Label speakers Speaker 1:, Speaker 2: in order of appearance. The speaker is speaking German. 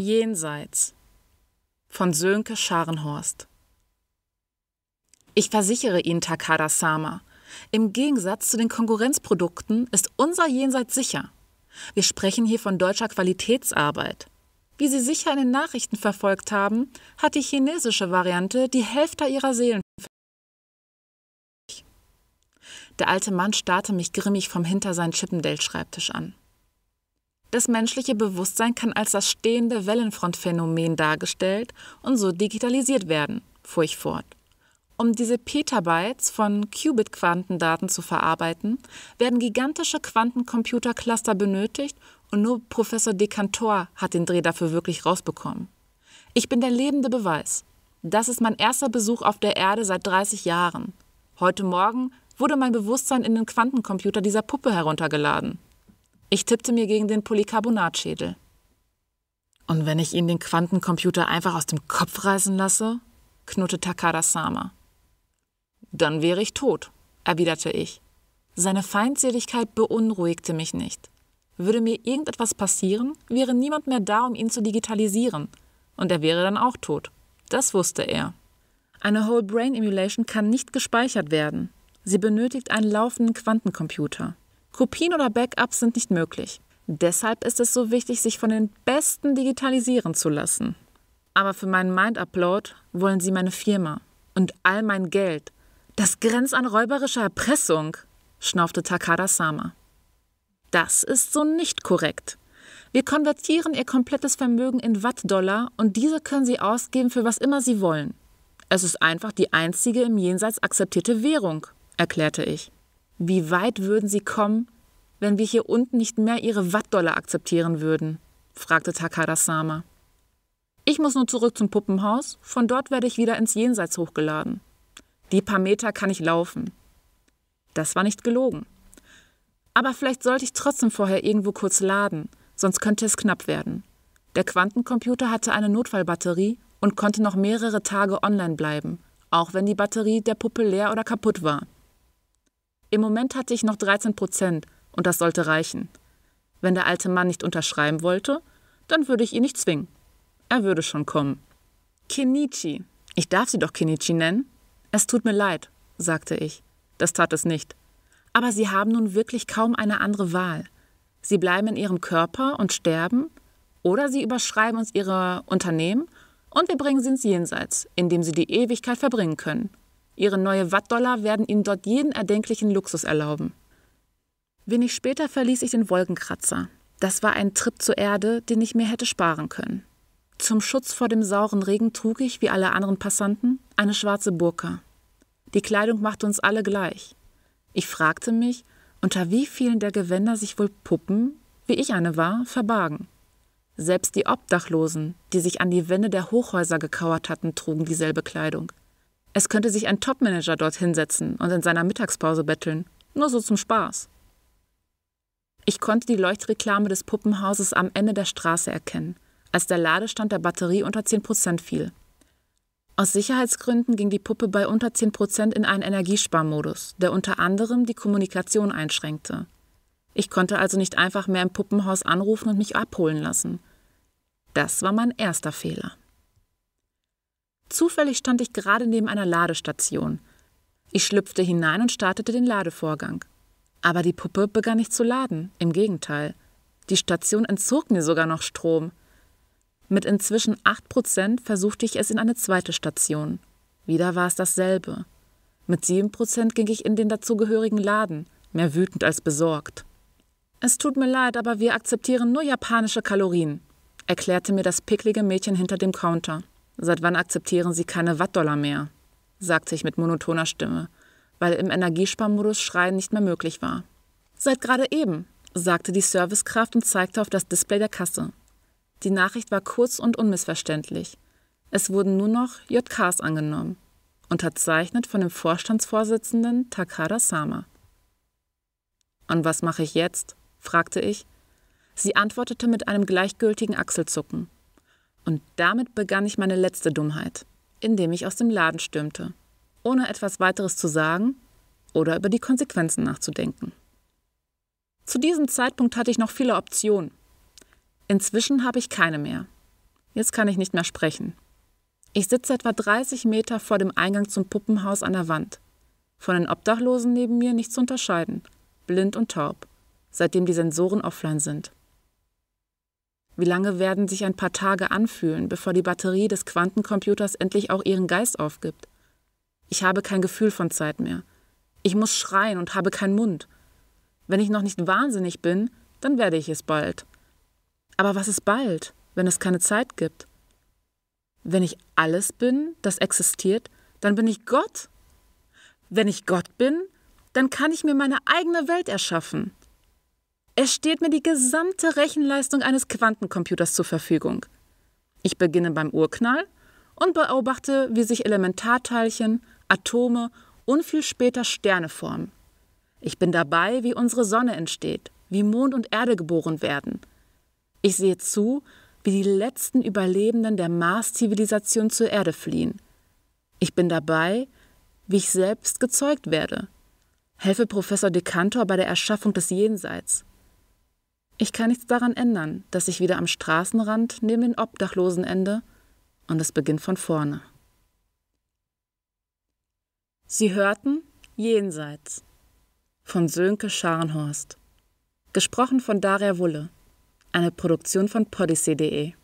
Speaker 1: Jenseits von Sönke Scharenhorst. Ich versichere Ihnen, Takada-sama, im Gegensatz zu den Konkurrenzprodukten ist unser Jenseits sicher. Wir sprechen hier von deutscher Qualitätsarbeit. Wie Sie sicher in den Nachrichten verfolgt haben, hat die chinesische Variante die Hälfte ihrer Seelen. Der alte Mann starrte mich grimmig vom hinter seinen Chippendale-Schreibtisch an. Das menschliche Bewusstsein kann als das stehende Wellenfrontphänomen dargestellt und so digitalisiert werden, fuhr ich fort. Um diese Petabytes von Qubit-Quantendaten zu verarbeiten, werden gigantische Quantencomputercluster benötigt und nur Professor Decantor hat den Dreh dafür wirklich rausbekommen. Ich bin der lebende Beweis. Das ist mein erster Besuch auf der Erde seit 30 Jahren. Heute Morgen wurde mein Bewusstsein in den Quantencomputer dieser Puppe heruntergeladen. Ich tippte mir gegen den Polycarbonatschädel. Und wenn ich ihn den Quantencomputer einfach aus dem Kopf reißen lasse? knurrte Takada Sama. Dann wäre ich tot, erwiderte ich. Seine Feindseligkeit beunruhigte mich nicht. Würde mir irgendetwas passieren, wäre niemand mehr da, um ihn zu digitalisieren. Und er wäre dann auch tot. Das wusste er. Eine Whole Brain Emulation kann nicht gespeichert werden. Sie benötigt einen laufenden Quantencomputer. Kopien oder Backups sind nicht möglich. Deshalb ist es so wichtig, sich von den Besten digitalisieren zu lassen. Aber für meinen Mind-Upload wollen sie meine Firma und all mein Geld. Das grenzt an räuberischer Erpressung, schnaufte Takada Sama. Das ist so nicht korrekt. Wir konvertieren ihr komplettes Vermögen in Watt-Dollar und diese können sie ausgeben für was immer sie wollen. Es ist einfach die einzige im Jenseits akzeptierte Währung, erklärte ich. Wie weit würden sie kommen, wenn wir hier unten nicht mehr ihre Wattdollar akzeptieren würden? fragte Takada Sama. Ich muss nur zurück zum Puppenhaus, von dort werde ich wieder ins Jenseits hochgeladen. Die paar Meter kann ich laufen. Das war nicht gelogen. Aber vielleicht sollte ich trotzdem vorher irgendwo kurz laden, sonst könnte es knapp werden. Der Quantencomputer hatte eine Notfallbatterie und konnte noch mehrere Tage online bleiben, auch wenn die Batterie der Puppe leer oder kaputt war. Im Moment hatte ich noch 13 Prozent und das sollte reichen. Wenn der alte Mann nicht unterschreiben wollte, dann würde ich ihn nicht zwingen. Er würde schon kommen. Kenichi. Ich darf sie doch Kenichi nennen. Es tut mir leid, sagte ich. Das tat es nicht. Aber sie haben nun wirklich kaum eine andere Wahl. Sie bleiben in ihrem Körper und sterben, oder sie überschreiben uns ihre Unternehmen und wir bringen sie ins Jenseits, in dem sie die Ewigkeit verbringen können. Ihre neue Wattdollar werden ihnen dort jeden erdenklichen Luxus erlauben. Wenig später verließ ich den Wolkenkratzer. Das war ein Trip zur Erde, den ich mir hätte sparen können. Zum Schutz vor dem sauren Regen trug ich, wie alle anderen Passanten, eine schwarze Burka. Die Kleidung machte uns alle gleich. Ich fragte mich, unter wie vielen der Gewänder sich wohl Puppen, wie ich eine war, verbargen. Selbst die Obdachlosen, die sich an die Wände der Hochhäuser gekauert hatten, trugen dieselbe Kleidung. Es könnte sich ein Topmanager dort hinsetzen und in seiner Mittagspause betteln, nur so zum Spaß. Ich konnte die Leuchtreklame des Puppenhauses am Ende der Straße erkennen, als der Ladestand der Batterie unter 10% fiel. Aus Sicherheitsgründen ging die Puppe bei unter 10% in einen Energiesparmodus, der unter anderem die Kommunikation einschränkte. Ich konnte also nicht einfach mehr im Puppenhaus anrufen und mich abholen lassen. Das war mein erster Fehler. Zufällig stand ich gerade neben einer Ladestation. Ich schlüpfte hinein und startete den Ladevorgang. Aber die Puppe begann nicht zu laden, im Gegenteil. Die Station entzog mir sogar noch Strom. Mit inzwischen 8% versuchte ich es in eine zweite Station. Wieder war es dasselbe. Mit 7% ging ich in den dazugehörigen Laden, mehr wütend als besorgt. Es tut mir leid, aber wir akzeptieren nur japanische Kalorien, erklärte mir das picklige Mädchen hinter dem Counter. Seit wann akzeptieren Sie keine Wattdollar mehr? sagte ich mit monotoner Stimme weil im Energiesparmodus Schreien nicht mehr möglich war. Seit gerade eben, sagte die Servicekraft und zeigte auf das Display der Kasse. Die Nachricht war kurz und unmissverständlich. Es wurden nur noch JKs angenommen. Unterzeichnet von dem Vorstandsvorsitzenden Takada Sama. Und was mache ich jetzt? fragte ich. Sie antwortete mit einem gleichgültigen Achselzucken. Und damit begann ich meine letzte Dummheit, indem ich aus dem Laden stürmte ohne etwas weiteres zu sagen oder über die Konsequenzen nachzudenken. Zu diesem Zeitpunkt hatte ich noch viele Optionen. Inzwischen habe ich keine mehr. Jetzt kann ich nicht mehr sprechen. Ich sitze etwa 30 Meter vor dem Eingang zum Puppenhaus an der Wand. Von den Obdachlosen neben mir nicht zu unterscheiden, blind und taub, seitdem die Sensoren offline sind. Wie lange werden sich ein paar Tage anfühlen, bevor die Batterie des Quantencomputers endlich auch ihren Geist aufgibt? Ich habe kein Gefühl von Zeit mehr. Ich muss schreien und habe keinen Mund. Wenn ich noch nicht wahnsinnig bin, dann werde ich es bald. Aber was ist bald, wenn es keine Zeit gibt? Wenn ich alles bin, das existiert, dann bin ich Gott. Wenn ich Gott bin, dann kann ich mir meine eigene Welt erschaffen. Es steht mir die gesamte Rechenleistung eines Quantencomputers zur Verfügung. Ich beginne beim Urknall und beobachte, wie sich Elementarteilchen, Atome und viel später Sterne formen. Ich bin dabei, wie unsere Sonne entsteht, wie Mond und Erde geboren werden. Ich sehe zu, wie die letzten Überlebenden der Mars-Zivilisation zur Erde fliehen. Ich bin dabei, wie ich selbst gezeugt werde. Helfe Professor Dekantor bei der Erschaffung des Jenseits. Ich kann nichts daran ändern, dass ich wieder am Straßenrand neben den Obdachlosen ende und es beginnt von vorne. Sie hörten Jenseits von Sönke Scharnhorst. Gesprochen von Daria Wulle. Eine Produktion von podyssey.de